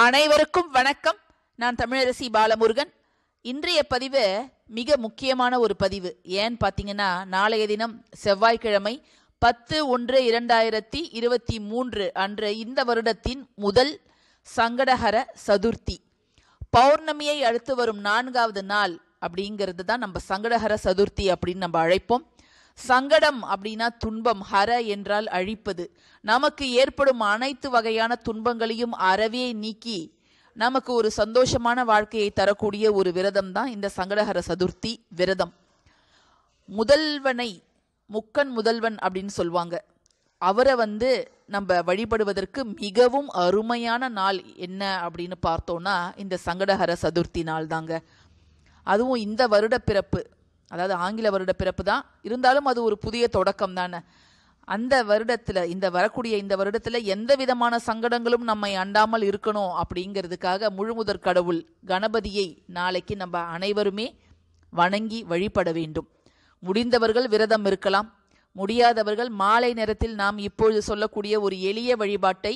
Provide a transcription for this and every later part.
அனைவருக்கும் வணக்கம் நான் தமிழரசி பாலமுருகன் இன்றைய பதிவு மிக முக்கியமான ஒரு பதிவு ஏன்னு பார்த்தீங்கன்னா நாளைய தினம் செவ்வாய்க்கிழமை பத்து ஒன்று இரண்டாயிரத்தி இருபத்தி மூன்று அன்று இந்த வருடத்தின் முதல் சங்கடஹர சதுர்த்தி பௌர்ணமியை அடுத்து வரும் நான்காவது நாள் அப்படிங்கிறது தான் நம்ம சங்கடஹர சதுர்த்தி அப்படின்னு நம்ம அழைப்போம் சங்கடம் அப்படின்னா துன்பம் ஹர என்றால் அழிப்பது நமக்கு ஏற்படும் அனைத்து வகையான துன்பங்களையும் அறவே நீக்கி நமக்கு ஒரு சந்தோஷமான வாழ்க்கையை தரக்கூடிய ஒரு விரதம் தான் இந்த சங்கடஹர சதுர்த்தி விரதம் முதல்வனை முக்கன் முதல்வன் அப்படின்னு சொல்லுவாங்க அவரை வந்து நம்ம வழிபடுவதற்கு மிகவும் அருமையான நாள் என்ன அப்படின்னு பார்த்தோம்னா இந்த சங்கடஹர சதுர்த்தி நாள் தாங்க அதுவும் இந்த வருட பிறப்பு அதாவது ஆங்கில வருட பிறப்பு தான் இருந்தாலும் அது ஒரு புதிய தொடக்கம் தானே அந்த வருடத்தில் இந்த வரக்கூடிய இந்த வருடத்தில் எந்த விதமான சங்கடங்களும் நம்மை அண்டாமல் இருக்கணும் அப்படிங்கிறதுக்காக முழுமுதற் கடவுள் கணபதியை நாளைக்கு நம்ம அனைவருமே வணங்கி வழிபட வேண்டும் முடிந்தவர்கள் விரதம் இருக்கலாம் முடியாதவர்கள் மாலை நேரத்தில் நாம் இப்பொழுது சொல்லக்கூடிய ஒரு எளிய வழிபாட்டை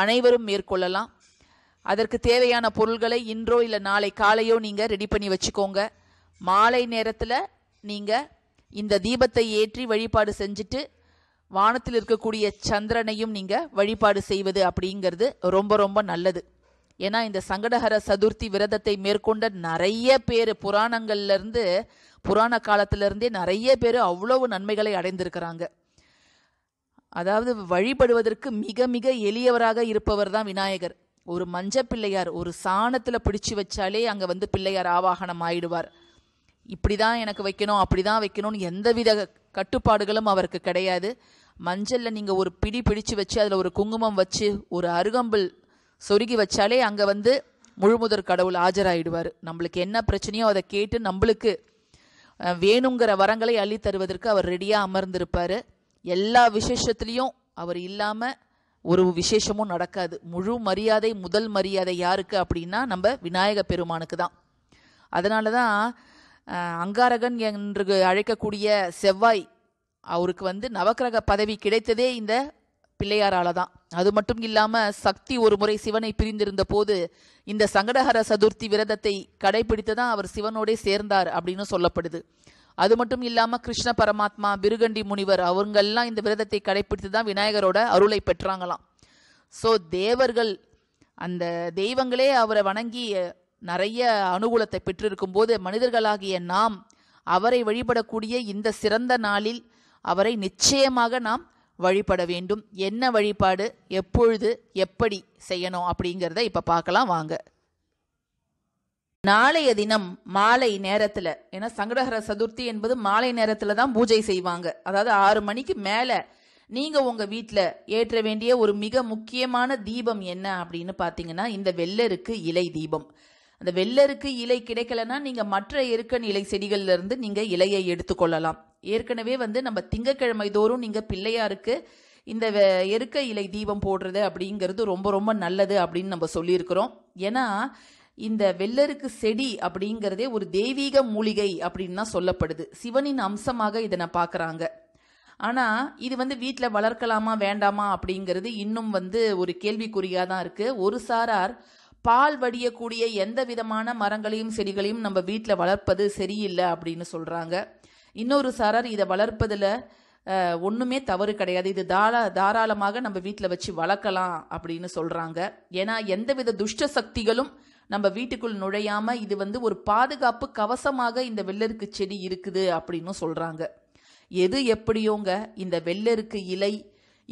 அனைவரும் மேற்கொள்ளலாம் அதற்கு தேவையான பொருள்களை இன்றோ இல்லை நாளை காலையோ நீங்கள் ரெடி பண்ணி வச்சுக்கோங்க மாலை நேரத்தில் நீங்கள் இந்த தீபத்தை ஏற்றி வழிபாடு செஞ்சுட்டு வானத்தில் இருக்கக்கூடிய சந்திரனையும் நீங்கள் வழிபாடு செய்வது அப்படிங்கிறது ரொம்ப ரொம்ப நல்லது ஏன்னா இந்த சங்கடஹர சதுர்த்தி விரதத்தை மேற்கொண்ட நிறைய பேர் புராணங்கள்லேருந்து புராண காலத்திலேருந்தே நிறைய பேர் அவ்வளவு நன்மைகளை அடைந்திருக்கிறாங்க அதாவது வழிபடுவதற்கு மிக மிக எளியவராக இருப்பவர் தான் விநாயகர் ஒரு மஞ்ச பிள்ளையார் ஒரு சாணத்தில் பிடிச்சு வச்சாலே அங்கே வந்து பிள்ளையார் ஆவாகனம் ஆயிடுவார் இப்படி தான் எனக்கு வைக்கணும் அப்படி தான் வைக்கணும்னு எந்தவித கட்டுப்பாடுகளும் அவருக்கு கிடையாது மஞ்சளில் நீங்கள் ஒரு பிடி பிடிச்சு வச்சு அதில் ஒரு குங்குமம் வச்சு ஒரு அருகம்பல் சொருகி வச்சாலே அங்கே வந்து முழுமுதற் கடவுள் ஆஜராகிடுவார் நம்மளுக்கு என்ன பிரச்சனையோ அதை கேட்டு நம்மளுக்கு வேணுங்கிற வரங்களை அள்ளி தருவதற்கு அவர் ரெடியாக அமர்ந்திருப்பார் எல்லா விசேஷத்துலேயும் அவர் இல்லாமல் ஒரு விசேஷமும் நடக்காது முழு மரியாதை முதல் மரியாதை யாருக்கு அப்படின்னா நம்ம விநாயக பெருமானுக்கு தான் அதனால தான் அங்காரகன் என்று அழைக்கக்கூடிய செவ்வாய் அவருக்கு வந்து நவக்கிரக பதவி கிடைத்ததே இந்த பிள்ளையாரால தான் அது மட்டும் இல்லாம சக்தி ஒரு முறை சிவனை பிரிந்திருந்த போது இந்த சங்கடஹர சதுர்த்தி விரதத்தை கடைபிடித்து தான் அவர் சிவனோடே சேர்ந்தார் அப்படின்னு சொல்லப்படுது அது மட்டும் இல்லாம கிருஷ்ண பரமாத்மா பிருகண்டி முனிவர் அவங்கெல்லாம் இந்த விரதத்தை கடைபிடித்து தான் விநாயகரோட அருளை பெற்றாங்களாம் ஸோ தேவர்கள் அந்த தெய்வங்களே அவரை வணங்கி நிறைய அனுகூலத்தை பெற்றிருக்கும் போது மனிதர்களாகிய நாம் அவரை வழிபடக்கூடிய இந்த சிறந்த நாளில் அவரை நிச்சயமாக நாம் வழிபட வேண்டும் என்ன வழிபாடு எப்பொழுது எப்படி செய்யணும் அப்படிங்கிறத இப்போ பார்க்கலாம் வாங்க நாளைய தினம் மாலை நேரத்தில் ஏன்னா சங்கடகர சதுர்த்தி என்பது மாலை நேரத்தில் தான் பூஜை செய்வாங்க அதாவது ஆறு மணிக்கு மேலே நீங்கள் உங்கள் வீட்டில் ஏற்ற வேண்டிய ஒரு மிக முக்கியமான தீபம் என்ன அப்படின்னு பார்த்தீங்கன்னா இந்த வெள்ளருக்கு இலை தீபம் அந்த வெள்ளருக்கு இலை கிடைக்கலன்னா நீங்கள் மற்ற எருக்கன் இலை இருந்து நீங்கள் இலையை எடுத்துக்கொள்ளலாம் ஏற்கனவே வந்து நம்ம திங்கக்கிழமை தோறும் நீங்கள் பிள்ளையாருக்கு இந்த எருக்க இலை தீபம் போடுறது அப்படிங்கிறது ரொம்ப ரொம்ப நல்லது அப்படின்னு நம்ம சொல்லியிருக்கிறோம் ஏன்னா இந்த வெள்ளருக்கு செடி அப்படிங்கிறதே ஒரு தெய்வீக மூலிகை அப்படின்னு தான் சொல்லப்படுது சிவனின் அம்சமாக இதனை பார்க்குறாங்க ஆனால் இது வந்து வீட்டில் வளர்க்கலாமா வேண்டாமா அப்படிங்கிறது இன்னும் வந்து ஒரு கேள்விக்குறியாக தான் இருக்குது ஒரு சாரார் பால் வடியக்கூடிய எந்த விதமான மரங்களையும் செடிகளையும் நம்ம வீட்டில் வளர்ப்பது சரியில்லை அப்படின்னு சொல்கிறாங்க இன்னொரு சாரர் இதை வளர்ப்பதில் ஒன்றுமே தவறு கிடையாது இது தாரா தாராளமாக நம்ம வீட்டில் வச்சு வளர்க்கலாம் அப்படின்னு சொல்கிறாங்க ஏன்னா எந்தவித துஷ்ட சக்திகளும் நம்ம வீட்டுக்குள் நுழையாமல் இது வந்து ஒரு பாதுகாப்பு கவசமாக இந்த வெள்ளருக்கு செடி இருக்குது அப்படின்னு சொல்கிறாங்க எது எப்படியோங்க இந்த வெள்ளருக்கு இலை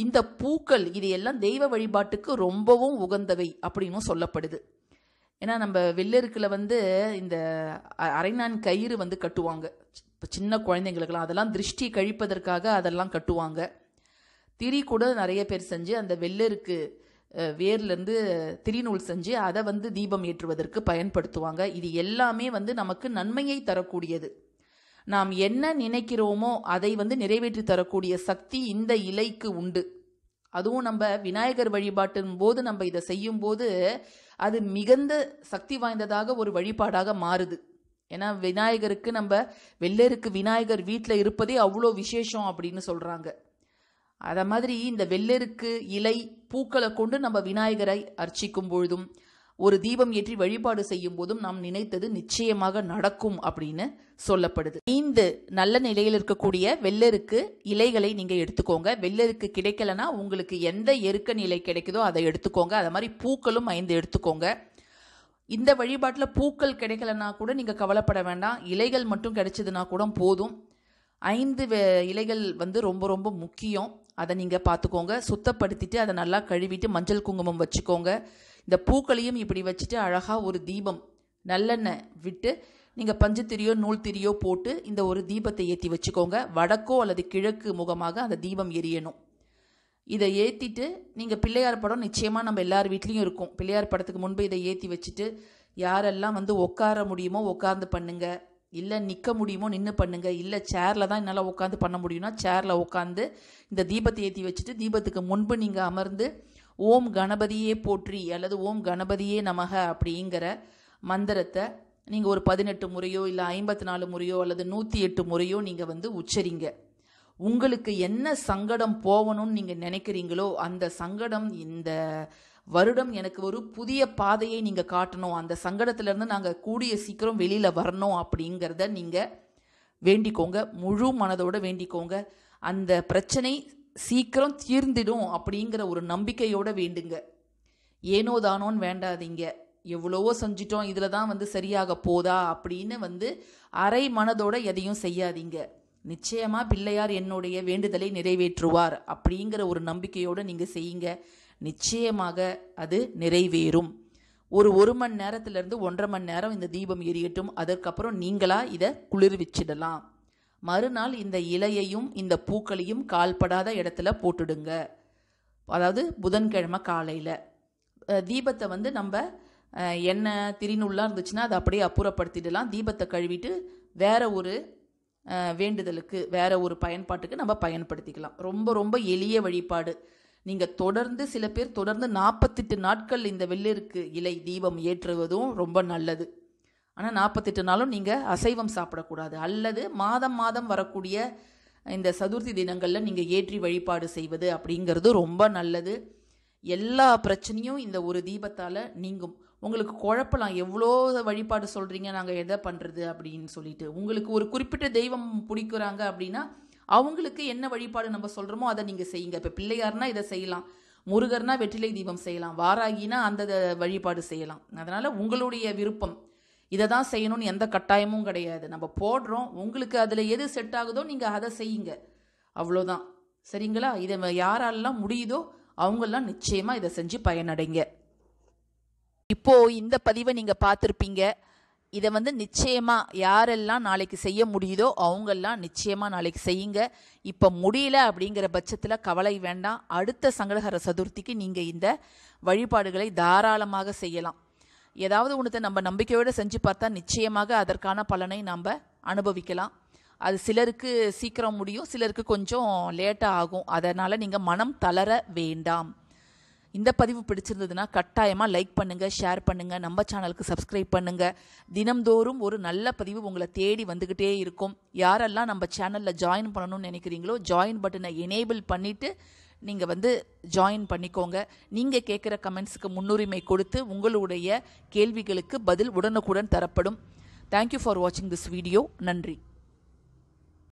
இந்த பூக்கள் இது எல்லாம் தெய்வ வழிபாட்டுக்கு ரொம்பவும் உகந்தவை அப்படின்னு சொல்லப்படுது ஏன்னா நம்ம வெள்ளருக்கில் வந்து இந்த அரைநான் கயிறு வந்து கட்டுவாங்க இப்போ சின்ன குழந்தைங்களுக்கெல்லாம் அதெல்லாம் திருஷ்டி கழிப்பதற்காக அதெல்லாம் கட்டுவாங்க திரி கூட நிறைய பேர் செஞ்சு அந்த வெள்ளருக்கு வேர்லேருந்து திரிநூல் செஞ்சு அதை வந்து தீபம் ஏற்றுவதற்கு பயன்படுத்துவாங்க இது எல்லாமே வந்து நமக்கு நன்மையை தரக்கூடியது நாம் என்ன நினைக்கிறோமோ அதை வந்து நிறைவேற்றி தரக்கூடிய சக்தி இந்த இலைக்கு உண்டு அதுவும் நம்ம விநாயகர் வழிபாட்டின் போது நம்ம இதை செய்யும் போது அது மிகுந்த சக்தி வாய்ந்ததாக ஒரு வழிபாடாக மாறுது ஏன்னா விநாயகருக்கு நம்ம வெள்ளருக்கு விநாயகர் வீட்டில் இருப்பதே அவ்வளோ விசேஷம் அப்படின்னு சொல்கிறாங்க அதை மாதிரி இந்த வெள்ளருக்கு இலை பூக்களை கொண்டு நம்ம விநாயகரை அர்ச்சிக்கும் பொழுதும் ஒரு தீபம் ஏற்றி வழிபாடு செய்யும் போதும் நாம் நினைத்தது நிச்சயமாக நடக்கும் அப்படின்னு சொல்லப்படுது ஐந்து நல்ல நிலையில் இருக்கக்கூடிய வெள்ளருக்கு இலைகளை நீங்கள் எடுத்துக்கோங்க வெள்ளருக்கு கிடைக்கலனா உங்களுக்கு எந்த எருக்க நிலை கிடைக்குதோ அதை எடுத்துக்கோங்க அதை மாதிரி பூக்களும் ஐந்து எடுத்துக்கோங்க இந்த வழிபாட்டில் பூக்கள் கிடைக்கலனா கூட நீங்கள் கவலைப்பட வேண்டாம் இலைகள் மட்டும் கிடைச்சதுனா கூட போதும் ஐந்து இலைகள் வந்து ரொம்ப ரொம்ப முக்கியம் அதை நீங்கள் பார்த்துக்கோங்க சுத்தப்படுத்திட்டு அதை நல்லா கழுவிட்டு மஞ்சள் குங்குமம் வச்சுக்கோங்க இந்த பூக்களையும் இப்படி வச்சுட்டு அழகாக ஒரு தீபம் நல்லெண்ணெய் விட்டு நீங்கள் பஞ்சுத்திரியோ நூல் திரியோ போட்டு இந்த ஒரு தீபத்தை ஏற்றி வச்சுக்கோங்க வடக்கோ அல்லது கிழக்கு முகமாக அந்த தீபம் எரியணும் இதை ஏற்றிட்டு நீங்கள் பிள்ளையார் படம் நிச்சயமாக நம்ம எல்லார் வீட்லேயும் இருக்கும் பிள்ளையார் படத்துக்கு முன்பு இதை ஏற்றி வச்சுட்டு யாரெல்லாம் வந்து உட்கார முடியுமோ உட்காந்து பண்ணுங்க இல்லை நிற்க முடியுமோ நின்று பண்ணுங்க இல்லை சேரில் தான் என்னால் உட்காந்து பண்ண முடியும்னா சேரில் உட்காந்து இந்த தீபத்தை ஏற்றி வச்சுட்டு தீபத்துக்கு முன்பு நீங்கள் அமர்ந்து ஓம் கணபதியே போற்றி அல்லது ஓம் கணபதியே நமக அப்படிங்கிற மந்திரத்தை நீங்கள் ஒரு பதினெட்டு முறையோ இல்லை ஐம்பத்தி நாலு முறையோ அல்லது நூற்றி எட்டு முறையோ நீங்கள் வந்து உச்சரிங்க உங்களுக்கு என்ன சங்கடம் போகணும்னு நீங்கள் நினைக்கிறீங்களோ அந்த சங்கடம் இந்த வருடம் எனக்கு ஒரு புதிய பாதையை நீங்கள் காட்டணும் அந்த சங்கடத்திலேருந்து நாங்கள் கூடிய சீக்கிரம் வெளியில் வரணும் அப்படிங்கிறத நீங்கள் வேண்டிக்கோங்க முழு மனதோடு வேண்டிக்கோங்க அந்த பிரச்சனை சீக்கிரம் தீர்ந்திடும் அப்படிங்கிற ஒரு நம்பிக்கையோடு வேண்டுங்க ஏனோ தானோன்னு வேண்டாதீங்க எவ்வளவோ செஞ்சிட்டோம் இதில் தான் வந்து சரியாக போதா அப்படின்னு வந்து அரை மனதோட எதையும் செய்யாதீங்க நிச்சயமாக பிள்ளையார் என்னுடைய வேண்டுதலை நிறைவேற்றுவார் அப்படிங்கிற ஒரு நம்பிக்கையோடு நீங்கள் செய்யுங்க நிச்சயமாக அது நிறைவேறும் ஒரு ஒரு மணி நேரத்திலேருந்து ஒன்றரை மணி நேரம் இந்த தீபம் எரியட்டும் அதற்கப்புறம் நீங்களாக இதை குளிர்விச்சிடலாம் மறுநாள் இந்த இலையையும் இந்த பூக்களையும் கால்படாத இடத்துல போட்டுடுங்க அதாவது புதன்கிழமை காலையில் தீபத்தை வந்து நம்ம எண்ணெய் திரிநூல்லாம் இருந்துச்சுன்னா அதை அப்படியே அப்புறப்படுத்திடலாம் தீபத்தை கழுவிட்டு வேறு ஒரு வேண்டுதலுக்கு வேறு ஒரு பயன்பாட்டுக்கு நம்ம பயன்படுத்திக்கலாம் ரொம்ப ரொம்ப எளிய வழிபாடு நீங்கள் தொடர்ந்து சில பேர் தொடர்ந்து நாற்பத்தெட்டு நாட்கள் இந்த வெள்ளிற்கு இலை தீபம் ஏற்றுவதும் ரொம்ப நல்லது ஆனால் நாற்பத்தெட்டு நாளும் நீங்கள் அசைவம் சாப்பிடக்கூடாது அல்லது மாதம் மாதம் வரக்கூடிய இந்த சதுர்த்தி தினங்களில் நீங்கள் ஏற்றி வழிபாடு செய்வது அப்படிங்கிறது ரொம்ப நல்லது எல்லா பிரச்சனையும் இந்த ஒரு தீபத்தால் நீங்கும் உங்களுக்கு குழப்பலாம் எவ்வளோ வழிபாடு சொல்கிறீங்க நாங்கள் எதை பண்ணுறது அப்படின்னு சொல்லிட்டு உங்களுக்கு ஒரு குறிப்பிட்ட தெய்வம் பிடிக்கிறாங்க அப்படின்னா அவங்களுக்கு என்ன வழிபாடு நம்ம சொல்கிறோமோ அதை நீங்கள் செய்யுங்க இப்போ பிள்ளையார்னா இதை செய்யலாம் முருகர்னா வெற்றிலை தீபம் செய்யலாம் வாராகினா அந்த வழிபாடு செய்யலாம் அதனால் உங்களுடைய விருப்பம் இதை தான் செய்யணும்னு எந்த கட்டாயமும் கிடையாது நம்ம போடுறோம் உங்களுக்கு அதில் எது செட் ஆகுதோ நீங்கள் அதை செய்யுங்க அவ்வளோதான் சரிங்களா இதை யாராலெல்லாம் முடியுதோ அவங்கெல்லாம் நிச்சயமாக இதை செஞ்சு பயனடைங்க இப்போது இந்த பதிவை நீங்கள் பார்த்துருப்பீங்க இதை வந்து நிச்சயமாக யாரெல்லாம் நாளைக்கு செய்ய முடியுதோ அவங்கெல்லாம் நிச்சயமாக நாளைக்கு செய்யுங்க இப்போ முடியல அப்படிங்கிற பட்சத்தில் கவலை வேண்டாம் அடுத்த சங்கடகர சதுர்த்திக்கு நீங்கள் இந்த வழிபாடுகளை தாராளமாக செய்யலாம் ஏதாவது ஒன்றத்தை நம்ம நம்பிக்கையோடு செஞ்சு பார்த்தா நிச்சயமாக அதற்கான பலனை நாம் அனுபவிக்கலாம் அது சிலருக்கு சீக்கிரம் முடியும் சிலருக்கு கொஞ்சம் லேட்டாக ஆகும் அதனால் நீங்கள் மனம் தளர வேண்டாம் இந்த பதிவு பிடிச்சிருந்ததுன்னா கட்டாயமாக லைக் பண்ணுங்கள் ஷேர் பண்ணுங்கள் நம்ம சேனலுக்கு சப்ஸ்கிரைப் பண்ணுங்கள் தினம்தோறும் ஒரு நல்ல பதிவு உங்களை தேடி வந்துக்கிட்டே இருக்கும் யாரெல்லாம் நம்ம சேனலில் ஜாயின் பண்ணணும்னு நினைக்கிறீங்களோ ஜாயின் பட்டனை எனேபிள் பண்ணிவிட்டு நீங்கள் வந்து ஜாயின் பண்ணிக்கோங்க நீங்கள் கேட்குற கமெண்ட்ஸுக்கு முன்னுரிமை கொடுத்து உங்களுடைய கேள்விகளுக்கு பதில் உடனுக்குடன் தரப்படும் தேங்க்யூ ஃபார் வாட்சிங் திஸ் வீடியோ நன்றி